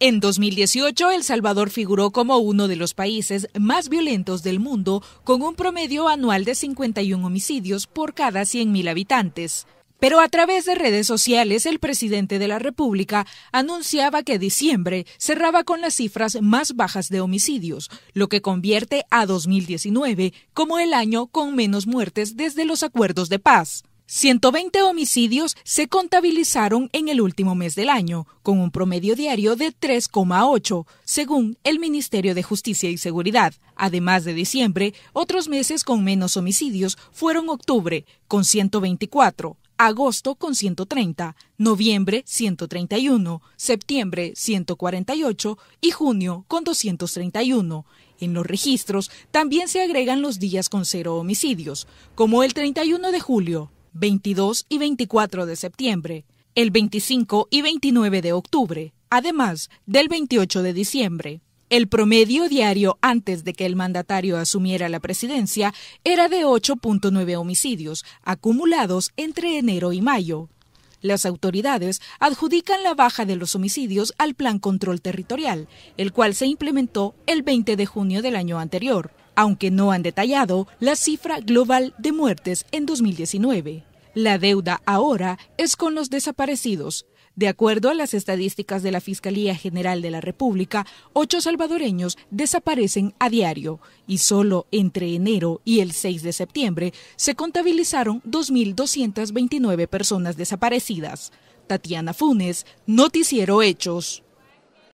En 2018, El Salvador figuró como uno de los países más violentos del mundo, con un promedio anual de 51 homicidios por cada 100.000 habitantes. Pero a través de redes sociales, el presidente de la República anunciaba que diciembre cerraba con las cifras más bajas de homicidios, lo que convierte a 2019 como el año con menos muertes desde los acuerdos de paz. 120 homicidios se contabilizaron en el último mes del año, con un promedio diario de 3,8, según el Ministerio de Justicia y Seguridad. Además de diciembre, otros meses con menos homicidios fueron octubre, con 124, agosto con 130, noviembre 131, septiembre 148 y junio con 231. En los registros también se agregan los días con cero homicidios, como el 31 de julio, 22 y 24 de septiembre, el 25 y 29 de octubre, además del 28 de diciembre. El promedio diario antes de que el mandatario asumiera la presidencia era de 8.9 homicidios, acumulados entre enero y mayo. Las autoridades adjudican la baja de los homicidios al Plan Control Territorial, el cual se implementó el 20 de junio del año anterior, aunque no han detallado la cifra global de muertes en 2019. La deuda ahora es con los desaparecidos. De acuerdo a las estadísticas de la Fiscalía General de la República, ocho salvadoreños desaparecen a diario y solo entre enero y el 6 de septiembre se contabilizaron 2.229 personas desaparecidas. Tatiana Funes, Noticiero Hechos.